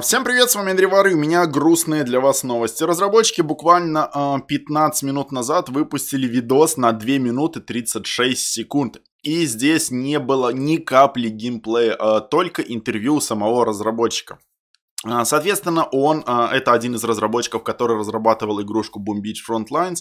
Всем привет, с вами Андрей Вар, у меня грустные для вас новости. Разработчики буквально э, 15 минут назад выпустили видос на 2 минуты 36 секунд. И здесь не было ни капли геймплея, э, только интервью самого разработчика. А, соответственно, он, а, это один из разработчиков, который разрабатывал игрушку Boom Beach Frontlines,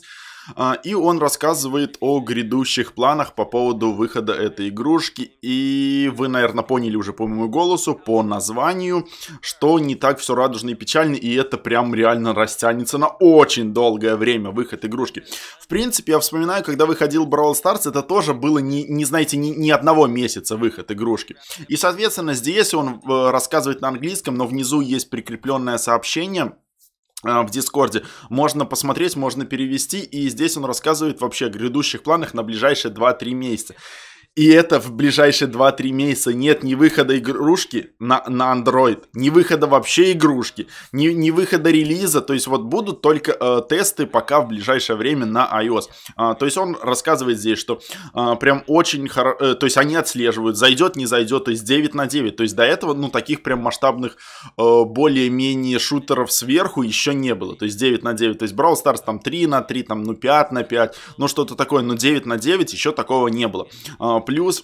а, и он рассказывает о грядущих планах по поводу выхода этой игрушки. И вы, наверное, поняли уже по моему голосу, по названию, что не так все радужно и печально. И это прям реально растянется на очень долгое время выход игрушки. В принципе, я вспоминаю, когда выходил Brawl Stars, это тоже было, не, не знаете, ни, ни одного месяца выход игрушки. И, соответственно, здесь он э, рассказывает на английском, но внизу есть прикрепленное сообщение, а, в Дискорде. Можно посмотреть, можно перевести, и здесь он рассказывает вообще о грядущих планах на ближайшие 2-3 месяца и это в ближайшие 2-3 месяца нет ни выхода игрушки на, на Android, ни выхода вообще игрушки, ни, ни выхода релиза. То есть вот будут только э, тесты пока в ближайшее время на iOS. А, то есть он рассказывает здесь, что а, прям очень хорошо, э, то есть они отслеживают, зайдет, не зайдет, то есть 9 на 9. То есть до этого, ну, таких прям масштабных э, более-менее шутеров сверху еще не было. То есть 9 на 9, то есть Brawl Stars там 3 на 3, там, ну, 5 на 5, ну, что-то такое, но 9 на 9 еще такого не было а, Плюс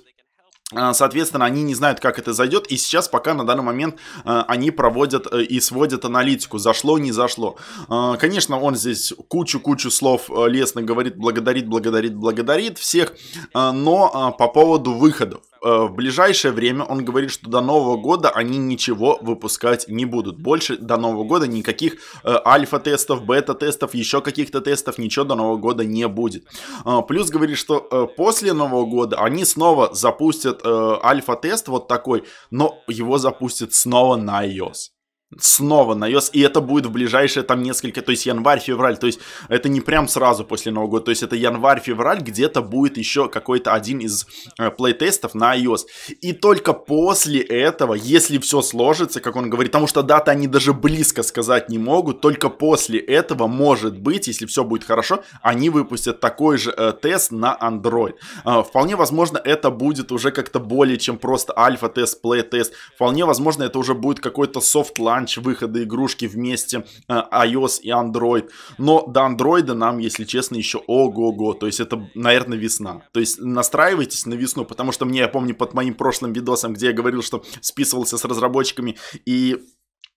а, Соответственно, они не знают, как это зайдет, и сейчас пока на данный момент а, они проводят э, и сводят аналитику, зашло, не зашло. А, конечно, он здесь кучу-кучу слов э, лестно говорит, благодарит, благодарит, благодарит всех, но по поводу выходов. Э, в ближайшее время он говорит, что до Нового года они ничего выпускать не будут. Больше до Нового года никаких э, альфа-тестов, бета-тестов, еще каких-то тестов, ничего до Нового года не будет. А, плюс говорит, что э, после Нового года они снова запустят альфа-тест вот такой, но его запустят снова на iOS снова на iOS, и это будет в ближайшие там несколько, то есть январь-февраль, то есть это не прям сразу после Нового года, то есть это январь-февраль, где-то будет еще какой-то один из э, плейтестов на iOS. И только после этого, если все сложится, как он говорит, потому что даты они даже близко сказать не могут, только после этого, может быть, если все будет хорошо, они выпустят такой же э, тест на Android. Э, вполне возможно, это будет уже как-то более чем просто альфа-тест, плей-тест, вполне возможно, это уже будет какой-то софт-лайн, ланч выхода игрушки вместе э, iOS и Android. Но до Android нам, если честно, еще ого-го. То есть это, наверное, весна. То есть настраивайтесь на весну, потому что мне, я помню, под моим прошлым видосом, где я говорил, что списывался с разработчиками и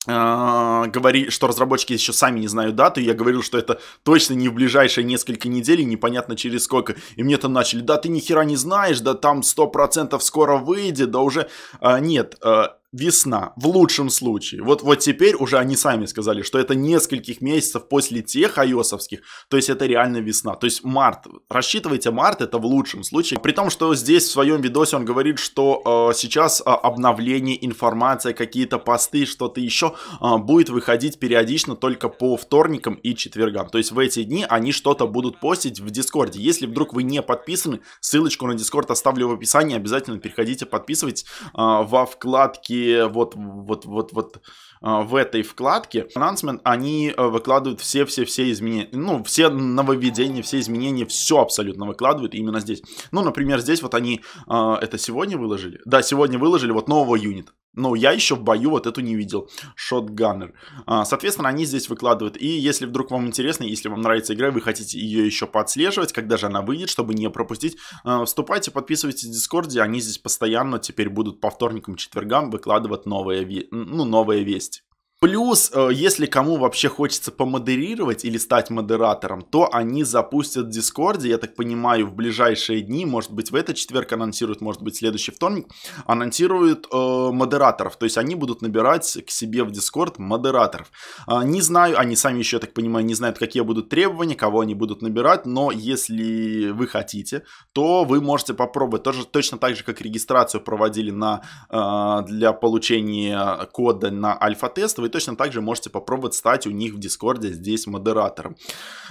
э, говори, что разработчики еще сами не знают дату, я говорил, что это точно не в ближайшие несколько недель, и непонятно через сколько. И мне там начали, да ты ни хера не знаешь, да там 100% скоро выйдет, да уже... А, нет, а, весна, в лучшем случае. Вот, вот теперь уже они сами сказали, что это нескольких месяцев после тех айосовских, то есть это реально весна. То есть март, рассчитывайте март, это в лучшем случае. При том, что здесь в своем видосе он говорит, что э, сейчас э, обновление, информация, какие-то посты, что-то еще э, будет выходить периодично только по вторникам и четвергам. То есть в эти дни они что-то будут постить в Дискорде. Если вдруг вы не подписаны, ссылочку на Дискорд оставлю в описании, обязательно переходите, подписывайтесь э, во вкладке и вот, вот, вот, вот а, в этой вкладке анонсмент, они э, выкладывают все-все-все изменения, ну, все нововведения, все изменения, все абсолютно выкладывают именно здесь. Ну, например, здесь вот они, а, это сегодня выложили? Да, сегодня выложили вот нового юнита. Но ну, я еще в бою вот эту не видел. Шотганнер. А, соответственно, они здесь выкладывают. И если вдруг вам интересно, если вам нравится игра, вы хотите ее еще подслеживать, когда же она выйдет, чтобы не пропустить, а, вступайте, подписывайтесь в Дискорде. Они здесь постоянно теперь будут по вторникам, четвергам выкладывать новые, ну, новые вести. Плюс, э, если кому вообще хочется помодерировать или стать модератором, то они запустят в Дискорде, я так понимаю, в ближайшие дни, может быть, в этот четверг анонсируют, может быть, следующий вторник, анонсируют э, модераторов. То есть они будут набирать к себе в Дискорд модераторов. Э, не знаю, они сами еще, я так понимаю, не знают, какие будут требования, кого они будут набирать, но если вы хотите, то вы можете попробовать. Тоже, точно так же, как регистрацию проводили на, э, для получения кода на альфа-тест, вы точно так же можете попробовать стать у них в Дискорде здесь модератором.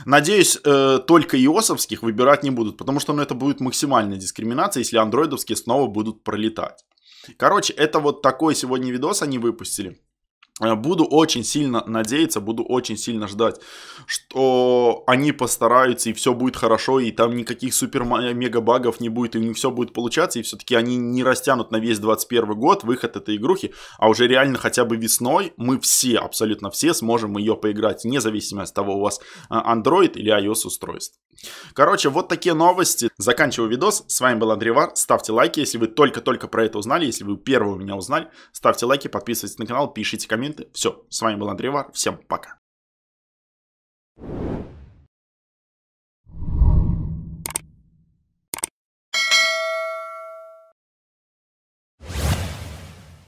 Надеюсь, э, только иосовских выбирать не будут, потому что ну, это будет максимальная дискриминация, если андроидовские снова будут пролетать. Короче, это вот такой сегодня видос они выпустили. Э, буду очень сильно надеяться, буду очень сильно ждать, что они постараются и все будет хорошо, и там никаких супер-мега-багов не будет, и у них все будет получаться, и все-таки они не растянут на весь 21 год выход этой игрухи, а уже реально хотя бы весной мы все, абсолютно все сможем ее поиграть, независимо от того, у вас э, Android или iOS устройств. Короче, вот такие новости. Заканчиваю видос. С вами был Андрей Вар. Ставьте лайки, если вы только-только про это узнали, если вы первые меня узнали. Ставьте лайки, подписывайтесь на канал, пишите комменты комменты. Все, с вами был Андрей Вар, всем пока.